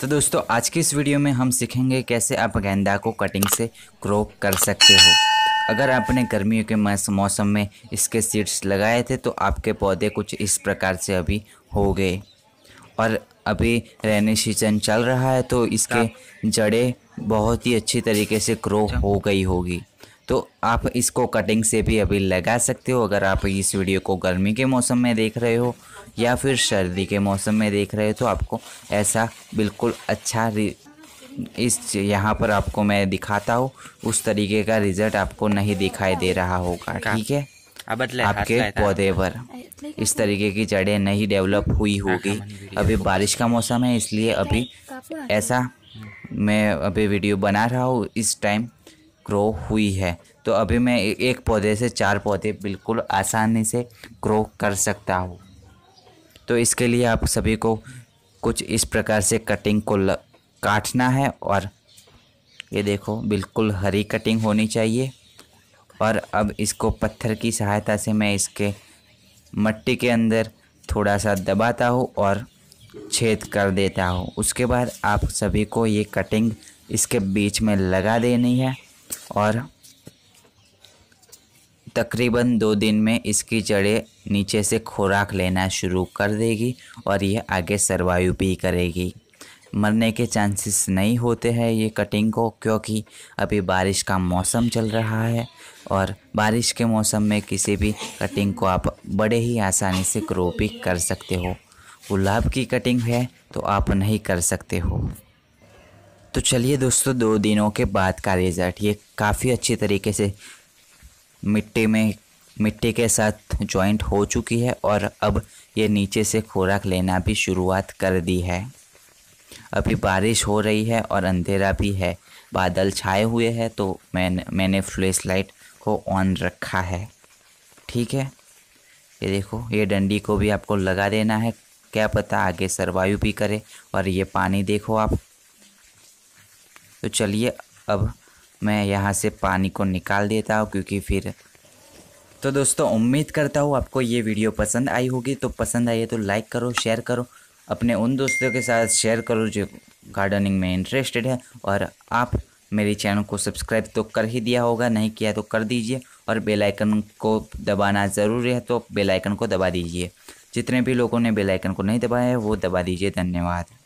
तो दोस्तों आज के इस वीडियो में हम सीखेंगे कैसे आप गेंदा को कटिंग से क्रॉप कर सकते हो अगर आपने गर्मियों के मौसम में इसके सीड्स लगाए थे तो आपके पौधे कुछ इस प्रकार से अभी हो गए और अभी रेनी सीजन चल रहा है तो इसके हाँ। जड़ें बहुत ही अच्छी तरीके से क्रो अच्छा। हो गई होगी तो आप इसको कटिंग से भी अभी लगा सकते हो अगर आप इस वीडियो को गर्मी के मौसम में देख रहे हो या फिर सर्दी के मौसम में देख रहे हो तो आपको ऐसा बिल्कुल अच्छा इस यहाँ पर आपको मैं दिखाता हूँ उस तरीके का रिजल्ट आपको नहीं दिखाई दे रहा होगा ठीक है आपके पौधे पर इस तरीके की जड़ें नहीं डेवलप हुई होगी अभी बारिश का मौसम है इसलिए अभी ऐसा मैं अभी वीडियो बना रहा हूँ इस टाइम ग्रो हुई है तो अभी मैं एक पौधे से चार पौधे बिल्कुल आसानी से ग्रो कर सकता हूँ तो इसके लिए आप सभी को कुछ इस प्रकार से कटिंग को ल, काटना है और ये देखो बिल्कुल हरी कटिंग होनी चाहिए और अब इसको पत्थर की सहायता से मैं इसके मट्टी के अंदर थोड़ा सा दबाता हूँ और छेद कर देता हूँ उसके बाद आप सभी को ये कटिंग इसके बीच में लगा देनी है और तकरीबन दो दिन में इसकी जड़ें नीचे से खुराक लेना शुरू कर देगी और ये आगे सर्वाइव भी करेगी मरने के चांसेस नहीं होते हैं ये कटिंग को क्योंकि अभी बारिश का मौसम चल रहा है और बारिश के मौसम में किसी भी कटिंग को आप बड़े ही आसानी से ग्रो भी कर सकते हो गुलाब की कटिंग है तो आप नहीं कर सकते हो तो चलिए दोस्तों दो दिनों के बाद का रिज़ल्ट ये काफ़ी अच्छी तरीके से मिट्टी में मिट्टी के साथ जॉइंट हो चुकी है और अब ये नीचे से खुराक लेना भी शुरुआत कर दी है अभी बारिश हो रही है और अंधेरा भी है बादल छाए हुए हैं तो मैंने मैंने फ्लैश लाइट को ऑन रखा है ठीक है ये देखो ये डंडी को भी आपको लगा देना है क्या पता आगे सर्वाइव भी करे और ये पानी देखो आप तो चलिए अब मैं यहाँ से पानी को निकाल देता हूँ क्योंकि फिर तो दोस्तों उम्मीद करता हूँ आपको ये वीडियो पसंद आई होगी तो पसंद आई है तो लाइक करो शेयर करो अपने उन दोस्तों के साथ शेयर करो जो गार्डनिंग में इंटरेस्टेड है और आप मेरे चैनल को सब्सक्राइब तो कर ही दिया होगा नहीं किया तो कर दीजिए और बेल आइकन को दबाना ज़रूरी है तो बेल आइकन को दबा दीजिए जितने भी लोगों ने बेल आइकन को नहीं दबाया है वो दबा दीजिए धन्यवाद